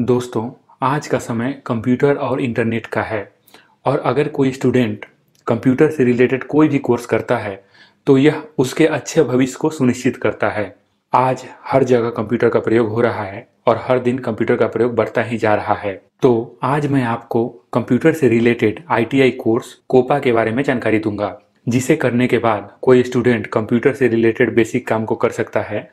दोस्तों आज का समय कंप्यूटर और इंटरनेट का है और अगर कोई स्टूडेंट कंप्यूटर से रिलेटेड कोई भी कोर्स करता है तो यह उसके अच्छे भविष्य को सुनिश्चित करता है आज हर जगह कंप्यूटर का प्रयोग हो रहा है और हर दिन कंप्यूटर का प्रयोग बढ़ता ही जा रहा है तो आज मैं आपको कंप्यूटर से रिलेटेड आईटीआई कोर्स कोपा के बारे में जानकारी दूंगा जिसे करने के बाद कोई स्टूडेंट कंप्यूटर से रिलेटेड बेसिक काम को कर सकता है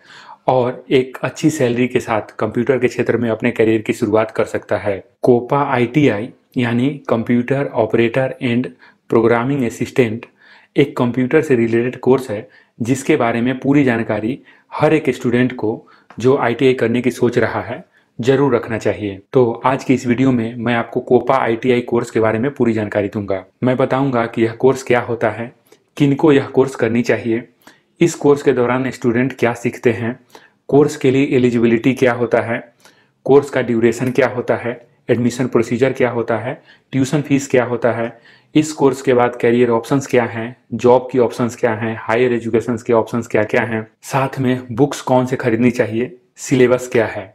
और एक अच्छी सैलरी के साथ कंप्यूटर के क्षेत्र में अपने करियर की शुरुआत कर सकता है कोपा आईटीआई यानी computer operator and programming assistant एक कंप्यूटर से रिलेटेड कोर्स है जिसके बारे में पूरी जानकारी हर एक स्टूडेंट को जो आईटीआई करने की सोच रहा है जरूर रखना चाहिए तो आज की इस वीडियो में मैं आपको कोपा आईटीआई कोर्स के बारे में पूरी जानकारी दूंगा मैं बताऊंगा कि यह कोर्स क्या होता है किनको यह कोर्स करनी चाहिए इस कोर्स के दौरान स्टूडेंट क्या सीखते हैं कोर्स के लिए एलिजिबिलिटी क्या होता है कोर्स का ड्यूरेशन क्या होता है एडमिशन प्रोसीजर क्या होता है ट्यूशन फीस क्या होता है इस कोर्स के बाद कैरियर ऑप्शंस क्या हैं जॉब की ऑप्शंस क्या हैं हायर एजुकेशन के ऑप्शंस क्या क्या हैं साथ में बुक्स कौन से खरीदनी चाहिए सिलेबस क्या है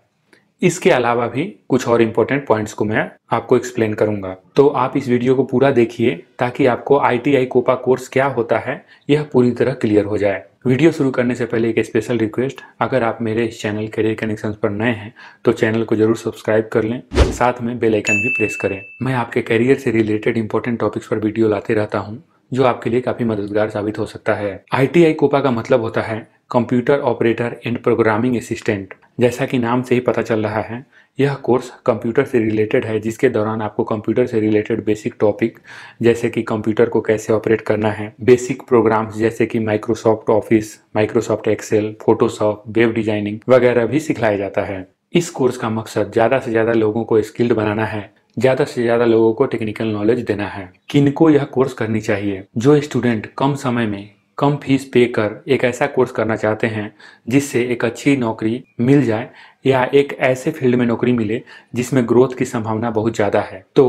इसके अलावा भी कुछ और इम्पोर्टेंट पॉइंट्स को मैं आपको एक्सप्लेन करूंगा तो आप इस वीडियो को पूरा देखिए ताकि आपको आई कोपा कोर्स क्या होता है यह पूरी तरह क्लियर हो जाए वीडियो शुरू करने से पहले एक स्पेशल रिक्वेस्ट अगर आप मेरे इस चैनल करियर कनेक्शन पर नए हैं तो चैनल को जरूर सब्सक्राइब कर लें साथ में बेल आइकन भी प्रेस करें मैं आपके करियर से रिलेटेड इंपॉर्टेंट टॉपिक्स पर वीडियो लाते रहता हूँ जो आपके लिए काफी मददगार साबित हो सकता है आई कोपा का मतलब होता है computer operator and programming assistant जैसा कि नाम से ही पता चल रहा है यह कोर्स कंप्यूटर से रिलेटेड है जिसके दौरान आपको कंप्यूटर से रिलेटेड बेसिक टॉपिक जैसे कि कंप्यूटर को कैसे ऑपरेट करना है बेसिक प्रोग्राम्स जैसे कि Microsoft Office Microsoft Excel Photoshop web designing वगैरह भी सिखलाया जाता है इस कोर्स का मकसद ज़्यादा से ज़्यादा लोगों को स्किल्ड बनाना है ज़्यादा से ज़्यादा लोगों को टेक्निकल नॉलेज देना है किनको यह कोर्स करनी चाहिए जो स्टूडेंट कम समय में कम फीस पे कर एक ऐसा कोर्स करना चाहते हैं जिससे एक अच्छी नौकरी मिल जाए या एक ऐसे फील्ड में नौकरी मिले जिसमें ग्रोथ की संभावना बहुत ज़्यादा है तो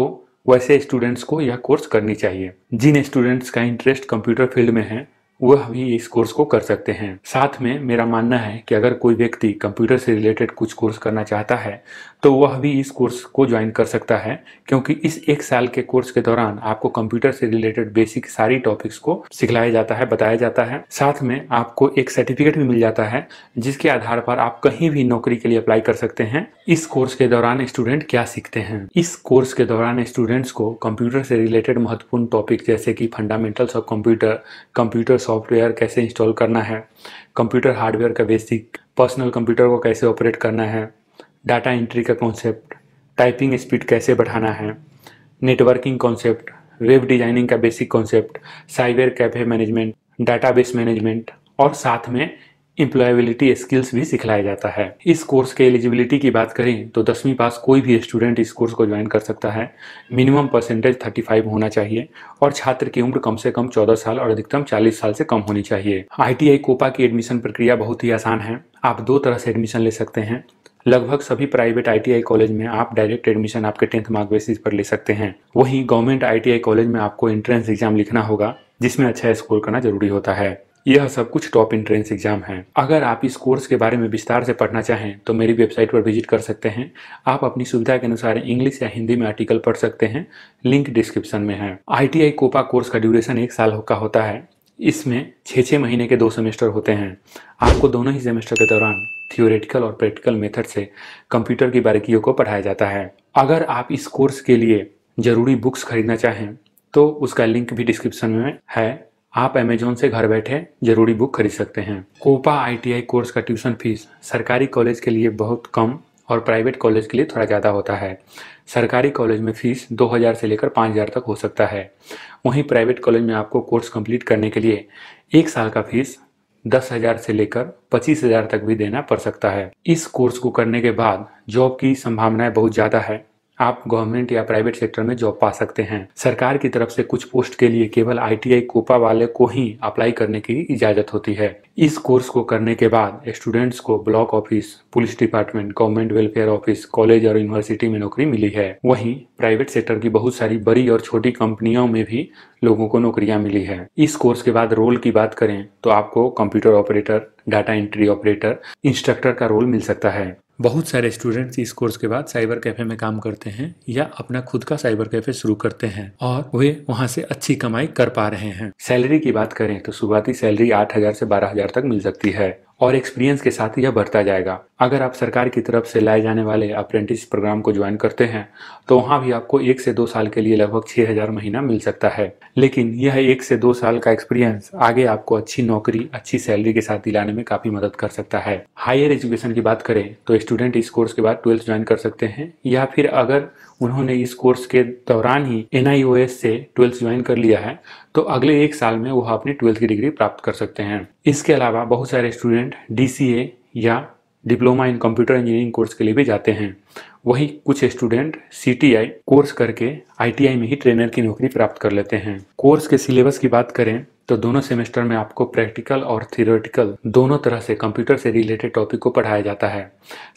वैसे स्टूडेंट्स को यह कोर्स करनी चाहिए जिन स्टूडेंट्स का इंटरेस्ट कंप्यूटर फील्ड में है वह भी इस कोर्स को कर सकते हैं साथ में मेरा मानना है कि अगर कोई व्यक्ति कंप्यूटर से रिलेटेड कुछ कोर्स करना चाहता है तो वह भी इस कोर्स को ज्वाइन कर सकता है क्योंकि इस एक साल के कोर्स के दौरान आपको कंप्यूटर से रिलेटेड बेसिक सारी टॉपिक्स को सिखलाया जाता है बताया जाता है साथ में आपको एक सर्टिफिकेट भी मिल जाता है जिसके आधार पर आप कहीं भी नौकरी के लिए अप्लाई कर सकते हैं इस कोर्स के दौरान स्टूडेंट क्या सीखते हैं इस कोर्स के दौरान स्टूडेंट्स को कंप्यूटर से रिलेटेड महत्वपूर्ण टॉपिक जैसे कि fundamentals of computer computer software कैसे इंस्टॉल करना है कंप्यूटर हार्डवेयर का बेसिक पर्सनल कंप्यूटर को कैसे ऑपरेट करना है डाटा एंट्री का कॉन्सेप्ट टाइपिंग स्पीड कैसे बढ़ाना है नेटवर्किंग कॉन्सेप्ट वेब डिजाइनिंग का basic concept cyber cafe management database management और साथ में एम्प्लॉयबिलिटी स्किल्स भी सिखलाया जाता है इस कोर्स के एलिजिबिलिटी की बात करें तो दसवीं पास कोई भी स्टूडेंट इस कोर्स को ज्वाइन कर सकता है मिनिमम परसेंटेज 35 होना चाहिए और छात्र की उम्र कम से कम 14 साल और अधिकतम 40 साल से कम होनी चाहिए आई कोपा की एडमिशन प्रक्रिया बहुत ही आसान है आप दो तरह से एडमिशन ले सकते हैं लगभग सभी प्राइवेट आईटीआई कॉलेज में आप डायरेक्ट एडमिशन आपके टेंथ मार्क बेसिस पर ले सकते हैं वहीं गवर्नमेंट आईटीआई कॉलेज में आपको एंट्रेंस एग्जाम लिखना होगा जिसमें अच्छा स्कोर करना जरूरी होता है यह सब कुछ टॉप एंट्रेंस एग्जाम है अगर आप इस कोर्स के बारे में विस्तार से पढ़ना चाहें तो मेरी वेबसाइट पर विजिट कर सकते हैं आप अपनी सुविधा के अनुसार इंग्लिश या हिंदी में आर्टिकल पढ़ सकते हैं लिंक डिस्क्रिप्शन में है आईटीआई कोपा कोर्स का ड्यूरेशन एक साल का होता है इसमें छः छः महीने के दो सेमेस्टर होते हैं आपको दोनों ही सेमेस्टर के दौरान थियोरेटिकल और प्रैक्टिकल मेथड से कंप्यूटर की बारीकियों को पढ़ाया जाता है अगर आप इस कोर्स के लिए ज़रूरी बुक्स खरीदना चाहें तो उसका लिंक भी डिस्क्रिप्शन में है आप अमेजोन से घर बैठे ज़रूरी बुक खरीद सकते हैं कोपा आईटीआई कोर्स का ट्यूशन फीस सरकारी कॉलेज के लिए बहुत कम और प्राइवेट कॉलेज के लिए थोड़ा ज़्यादा होता है सरकारी कॉलेज में फ़ीस 2000 से लेकर 5000 तक हो सकता है वहीं प्राइवेट कॉलेज में आपको कोर्स कंप्लीट करने के लिए एक साल का फीस दस हजार से लेकर पच्चीस हजार तक भी देना पड़ सकता है इस कोर्स को करने के बाद जॉब की संभावनाएं बहुत ज़्यादा है आप गवर्नमेंट या प्राइवेट सेक्टर में जॉब पा सकते हैं सरकार की तरफ से कुछ पोस्ट के लिए केवल आईटीआई कोपा वाले को ही अप्लाई करने की इजाजत होती है इस कोर्स को करने के बाद स्टूडेंट्स को block office police department government welfare office college और यूनिवर्सिटी में नौकरी मिली है वहीं प्राइवेट सेक्टर की बहुत सारी बड़ी और छोटी कंपनियों में भी लोगों को नौकरियां मिली है इस कोर्स के बाद रोल की बात करें तो आपको computer operator data entry operator instructor का रोल मिल सकता है बहुत सारे स्टूडेंट्स इस कोर्स के बाद साइबर कैफे में काम करते हैं या अपना खुद का साइबर कैफे शुरू करते हैं और वे वहां से अच्छी कमाई कर पा रहे हैं सैलरी की बात करें तो शुरुआती सैलरी आठ हजार से बारह हजार तक मिल सकती है और एक्सपीरियंस के साथ यह बढ़ता जाएगा अगर आप सरकार की तरफ से लाए जाने वाले अप्रेंटिस प्रोग्राम को ज्वाइन करते हैं तो वहाँ भी आपको एक से दो साल के लिए लगभग छः हज़ार महीना मिल सकता है लेकिन यह एक से दो साल का एक्सपीरियंस आगे आपको अच्छी नौकरी अच्छी सैलरी के साथ दिलाने में काफ़ी मदद कर सकता है हायर एजुकेशन की बात करें तो स्टूडेंट इस कोर्स के बाद ट्वेल्थ ज्वाइन कर सकते हैं या फिर अगर उन्होंने इस कोर्स के दौरान ही एन से ट्वेल्थ ज्वाइन कर लिया है तो अगले एक साल में वह अपनी ट्वेल्थ की डिग्री प्राप्त कर सकते हैं इसके अलावा बहुत सारे स्टूडेंट स्टूडेंट डी या diploma in computer engineering course के लिए भी जाते हैं वहीं कुछ स्टूडेंट सी कोर्स करके आई में ही ट्रेनर की नौकरी प्राप्त कर लेते हैं कोर्स के सिलेबस की बात करें तो दोनों सेमेस्टर में आपको प्रैक्टिकल और थियोरेटिकल दोनों तरह से कंप्यूटर से रिलेटेड टॉपिक को पढ़ाया जाता है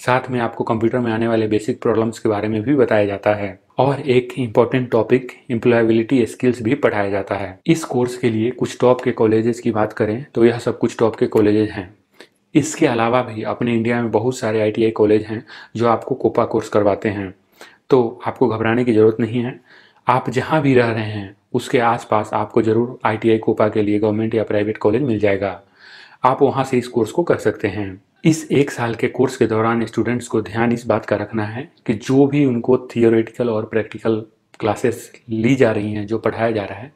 साथ में आपको कंप्यूटर में आने वाले बेसिक प्रॉब्लम्स के बारे में भी बताया जाता है और एक इम्पॉर्टेंट टॉपिक इम्प्लॉयबिलिटी स्किल्स भी पढ़ाया जाता है इस कोर्स के लिए कुछ टॉप के कॉलेजेस की बात करें तो यह सब कुछ टॉप के कॉलेजेस हैं इसके अलावा भी अपने इंडिया में बहुत सारे आई कॉलेज हैं जो आपको कोपा कोर्स करवाते हैं तो आपको घबराने की ज़रूरत नहीं है आप जहाँ भी रह रहे हैं उसके आसपास आपको ज़रूर आई कोपा के लिए गवर्नमेंट या प्राइवेट कॉलेज मिल जाएगा आप वहाँ से इस कोर्स को कर सकते हैं इस एक साल के कोर्स के दौरान स्टूडेंट्स को ध्यान इस बात का रखना है कि जो भी उनको थियोरेटिकल और प्रैक्टिकल क्लासेस ली जा रही हैं जो पढ़ाया जा रहा है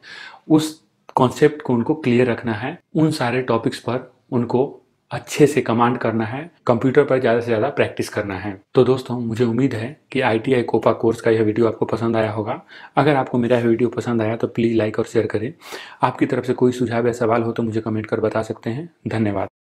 उस कॉन्सेप्ट को उनको क्लियर रखना है उन सारे टॉपिक्स पर उनको अच्छे से कमांड करना है कंप्यूटर पर ज़्यादा से ज़्यादा प्रैक्टिस करना है तो दोस्तों मुझे उम्मीद है कि आई कोपा कोर्स का यह वीडियो आपको पसंद आया होगा अगर आपको मेरा यह वीडियो पसंद आया तो प्लीज़ लाइक और शेयर करें आपकी तरफ से कोई सुझाव या सवाल हो तो मुझे कमेंट कर बता सकते हैं धन्यवाद